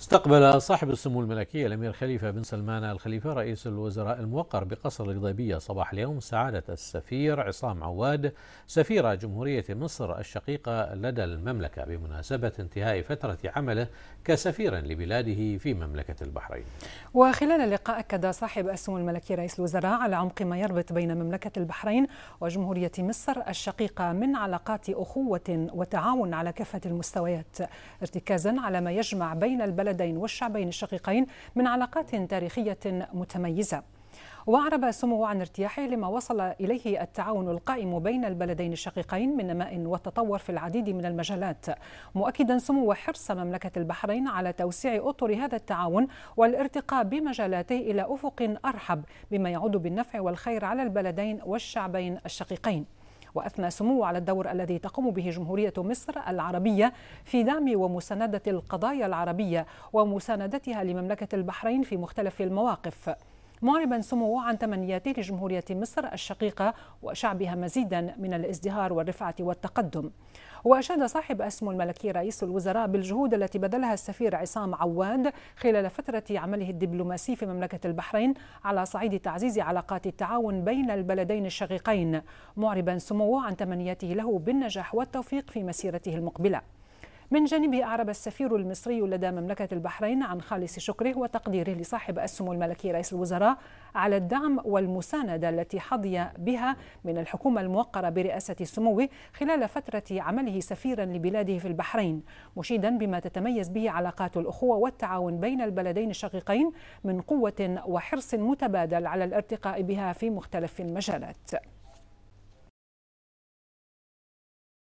استقبل صاحب السمو الملكي الامير خليفه بن سلمان الخليفه رئيس الوزراء الموقر بقصر القضيبيه صباح اليوم سعاده السفير عصام عواد سفير جمهوريه مصر الشقيقه لدى المملكه بمناسبه انتهاء فتره عمله كسفير لبلاده في مملكه البحرين. وخلال اللقاء اكد صاحب السمو الملكي رئيس الوزراء على عمق ما يربط بين مملكه البحرين وجمهوريه مصر الشقيقه من علاقات اخوه وتعاون على كافه المستويات ارتكازا على ما يجمع بين البلد البلدين والشعبين الشقيقين من علاقات تاريخية متميزة وأعرب سمو عن ارتياحه لما وصل إليه التعاون القائم بين البلدين الشقيقين من نماء وتطور في العديد من المجالات مؤكدا سمو حرص مملكة البحرين على توسيع أطر هذا التعاون والارتقاء بمجالاته إلى أفق أرحب بما يعود بالنفع والخير على البلدين والشعبين الشقيقين وأثنى سموه على الدور الذي تقوم به جمهورية مصر العربية في دعم ومساندة القضايا العربية ومساندتها لمملكة البحرين في مختلف المواقف معربا سموه عن تمنياته لجمهورية مصر الشقيقة وشعبها مزيدا من الازدهار والرفعة والتقدم وأشاد صاحب اسمه الملكي رئيس الوزراء بالجهود التي بذلها السفير عصام عواد خلال فترة عمله الدبلوماسي في مملكة البحرين على صعيد تعزيز علاقات التعاون بين البلدين الشقيقين معربا سموه عن تمنياته له بالنجاح والتوفيق في مسيرته المقبله من جانبه أعرب السفير المصري لدى مملكة البحرين عن خالص شكره وتقديره لصاحب السمو الملكي رئيس الوزراء على الدعم والمساندة التي حظي بها من الحكومة الموقرة برئاسة سموه خلال فترة عمله سفيرا لبلاده في البحرين مشيدا بما تتميز به علاقات الأخوة والتعاون بين البلدين الشقيقين من قوة وحرص متبادل على الارتقاء بها في مختلف المجالات